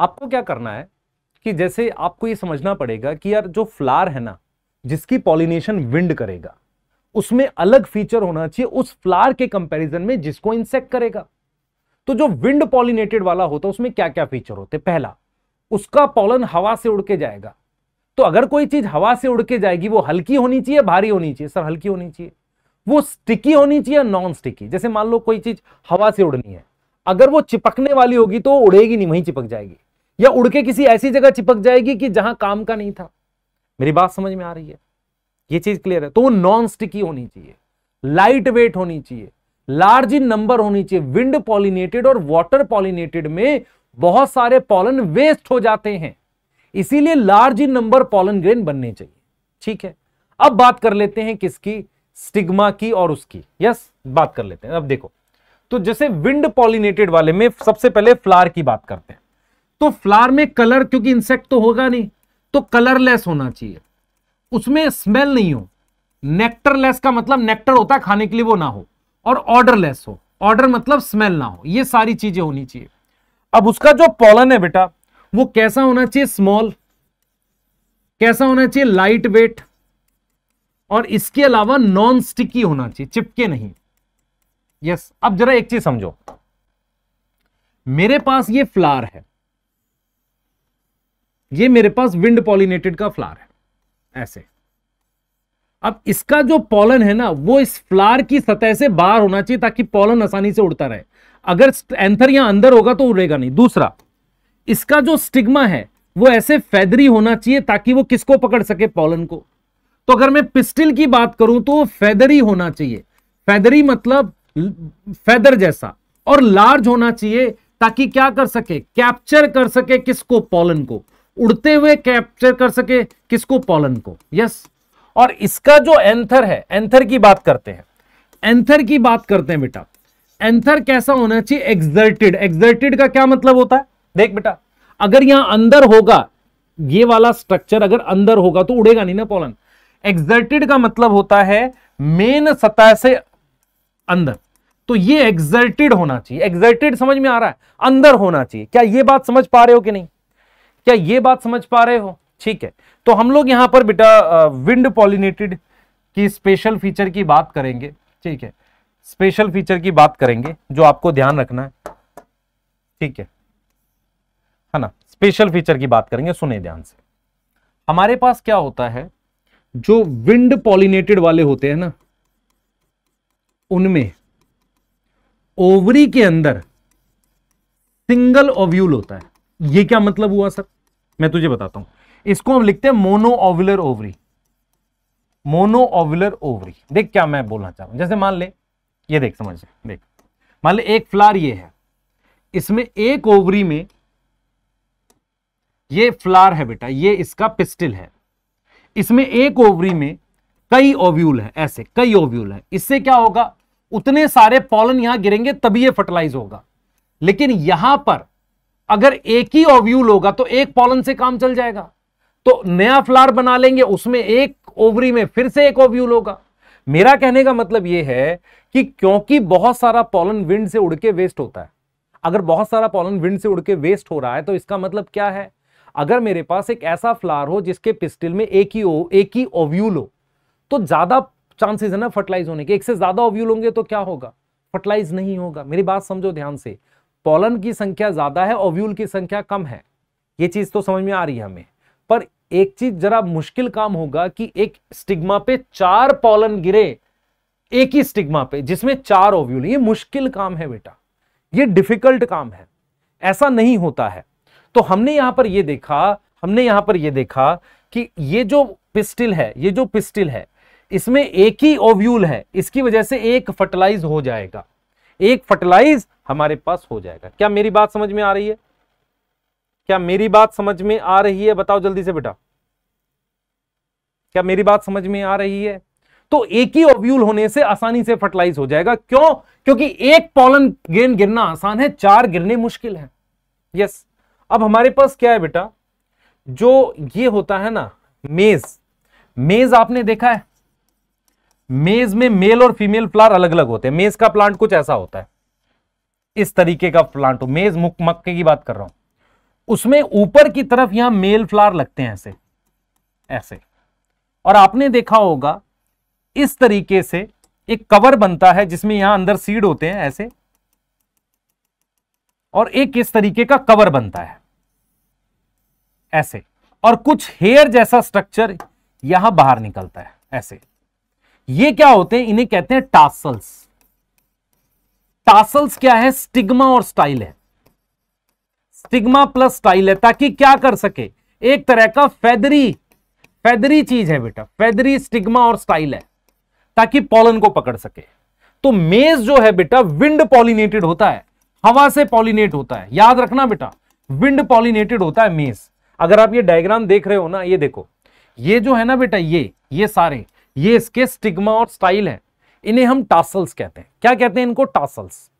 आपको क्या करना है कि जैसे आपको ये समझना पड़ेगा कि यार जो फ्लार है ना जिसकी पॉलिनेशन विंड करेगा उसमें अलग फीचर होना चाहिए उस फ्लार के कंपैरिजन में जिसको इंसेक्ट करेगा तो जो विंड पॉलिनेटेड वाला होता है उसमें क्या क्या फीचर होते पहला उसका पॉलन हवा से उड़ के जाएगा तो अगर कोई चीज हवा से उड़ के जाएगी वो हल्की होनी चाहिए भारी होनी चाहिए सर हल्की होनी चाहिए वो स्टिकी होनी चाहिए नॉन स्टिकी जैसे मान लो कोई चीज हवा से उड़नी है अगर वो चिपकने वाली होगी तो उड़ेगी नहीं वहीं चिपक जाएगी या उड़ के किसी ऐसी जगह चिपक जाएगी कि जहां काम का नहीं था मेरी बात समझ में आ रही है ये चीज क्लियर है तो वो नॉन स्टिकी होनी चाहिए लाइट वेट होनी चाहिए लार्ज इन नंबर होनी चाहिए विंड पॉलिनेटेड और वाटर पॉलिनेटेड में बहुत सारे पॉलन वेस्ट हो जाते हैं इसीलिए large in number pollen grain बनने चाहिए ठीक है अब बात कर लेते हैं किसकी स्टिग्मा की और उसकी यस बात कर लेते हैं अब देखो तो जैसे विंड पॉलिनेटेड वाले में सबसे पहले फ्लार की बात करते हैं तो फ्लावर में कलर क्योंकि इंसेक्ट तो होगा नहीं तो कलरलेस होना चाहिए उसमें स्मेल नहीं हो नेक्टरलेस का मतलब नेक्टर होता है खाने के लिए वो ना हो और ऑर्डरलेस हो ऑर्डर मतलब स्मेल ना हो ये सारी चीजें होनी चाहिए अब उसका जो पॉलन है बेटा वो कैसा होना चाहिए स्मॉल कैसा होना चाहिए लाइट वेट और इसके अलावा नॉन स्टिकी होना चाहिए चिपके नहीं यस अब जरा एक चीज समझो मेरे पास ये फ्लावर है ये मेरे पास विंड पॉलिनेटेड का फ्लावर है ऐसे अब इसका जो पॉलन है ना वो इस फ्लावर की सतह से बाहर होना चाहिए ताकि पॉलन आसानी से उड़ता रहे अगर एंथर यहां अंदर होगा तो उड़ेगा नहीं दूसरा इसका जो स्टिग्मा है वो ऐसे फैदरी होना चाहिए ताकि वो किसको पकड़ सके पॉलन को तो अगर मैं पिस्टिल की बात करूं तो वो फैदरी होना चाहिए फैदरी मतलब फैदर जैसा और लार्ज होना चाहिए ताकि क्या कर सके कैप्चर कर सके किसको पॉलन को उड़ते हुए कैप्चर कर सके किसको पॉलन को यस और इसका जो एंथर है एंथर की बात करते हैं एंथर की बात करते हैं बेटा एंथर कैसा होना चाहिए एक्सर्टेड एक्सर्टेड का क्या मतलब होता है देख बेटा अगर यहां अंदर होगा ये वाला स्ट्रक्चर अगर अंदर होगा तो उड़ेगा नहीं ना पॉलन एक्सर्टेड का मतलब होता है मेन सतह से अंदर तो ये एक्सर्टेड होना चाहिए एक्सर्टेड समझ में आ रहा है अंदर होना चाहिए क्या ये बात समझ पा रहे हो कि नहीं क्या ये बात समझ पा रहे हो ठीक है तो हम लोग यहां पर बेटा विंड पॉलिनेटेड की स्पेशल फीचर की बात करेंगे ठीक है स्पेशल फीचर की बात करेंगे जो आपको ध्यान रखना है ठीक है है ना स्पेशल फीचर की बात करेंगे सुने ध्यान से हमारे पास क्या होता है जो विंड पॉलिनेटेड वाले होते हैं ना उनमें ओवरी के अंदर सिंगल ओव्यूल होता है ये क्या मतलब हुआ सर मैं तुझे बताता हूं इसको हम लिखते हैं mono ovular ovary mono ovular ovary देख क्या मैं बोलना चाहूं जैसे मान ले ये देख समझ देख मान ले एक फ्लार ये है इसमें एक ओवरी में ये फ्लार है बेटा ये इसका पिस्टिल है इसमें एक ओवरी में कई ओव्यूल है ऐसे कई ओव्यूल है इससे क्या होगा उतने सारे पॉलन यहां गिरेंगे तभी ये फर्टिलाइज होगा लेकिन यहां पर अगर एक ही ओव्यूल होगा तो एक पॉलन से काम चल जाएगा तो नया फ्लावर बना लेंगे उसमें एक ओवरी में फिर से एक ओव्यूल होगा मेरा कहने का मतलब यह है कि क्योंकि बहुत सारा पॉलन विंड से उड़ के वेस्ट होता है अगर बहुत सारा पॉलन विंड से उड़ के वेस्ट हो रहा है तो इसका मतलब क्या है अगर मेरे पास एक ऐसा फ्लावर हो जिसके पिस्टिल में एक ही ओ, एक ही ओव्यूल हो तो ज्यादा चांसेस है ना फर्टिलाइज होने के एक से ज्यादा ओव्यूल होंगे तो क्या होगा फर्टिलाइज नहीं होगा मेरी बात समझो ध्यान से पॉलन की संख्या ज़्यादा है ओव्यूल की संख्या कम है ये चीज़ तो समझ में आ रही है हमें पर एक चीज़ जरा मुश्किल काम होगा कि एक स्टिग्मा पे चार पॉलन गिरे एक ही स्टिग्मा पे जिसमें चार ओव्यूल ये मुश्किल काम है बेटा ये डिफिकल्ट काम है ऐसा नहीं होता है तो हमने यहां पर यह देखा हमने यहां पर यह देखा कि ये जो पिस्टिल है ये जो पिस्टिल है इसमें एक ही ओव्यूल है इसकी वजह से एक फर्टिलाइज हो जाएगा एक फर्टिलाइज हमारे पास हो जाएगा क्या मेरी बात समझ में आ रही है क्या मेरी बात समझ में आ रही है बताओ जल्दी से बेटा क्या मेरी बात समझ में आ रही है तो एक ही ओव्यूल होने से आसानी से फर्टिलाइज हो जाएगा क्यों क्योंकि एक पॉलन गेंद गिरना आसान है चार गिरने मुश्किल है यस अब हमारे पास क्या है बेटा जो ये होता है ना मेज मेज आपने देखा है मेज में मेल और फीमेल फ्लावर अलग अलग होते हैं मेज का प्लांट कुछ ऐसा होता है इस तरीके का प्लांट हो मेज मुख मक्के की बात कर रहा हूं उसमें ऊपर की तरफ यहां मेल फ्लावर लगते हैं ऐसे ऐसे और आपने देखा होगा इस तरीके से एक कवर बनता है जिसमें यहां अंदर सीड होते हैं ऐसे और एक इस तरीके का कवर बनता है ऐसे और कुछ हेयर जैसा स्ट्रक्चर यहां बाहर निकलता है ऐसे ये क्या होते हैं इन्हें कहते हैं टासल्स टासल्स क्या है स्टिग्मा और स्टाइल है स्टिग्मा प्लस स्टाइल है ताकि क्या कर सके एक तरह का फेदरी फेदरी चीज है बेटा फेदरी स्टिग्मा और स्टाइल है ताकि पॉलन को पकड़ सके तो मेज जो है बेटा विंड पॉलिनेटेड होता है हवा से पॉलिनेट होता है याद रखना बेटा विंड पॉलिनेटेड होता है मेज अगर आप ये डायग्राम देख रहे हो ना ये देखो ये जो है ना बेटा ये ये सारे ये इसके स्टिग्मा और स्टाइल है इन्हें हम टासल्स कहते हैं क्या कहते हैं इनको टासल्स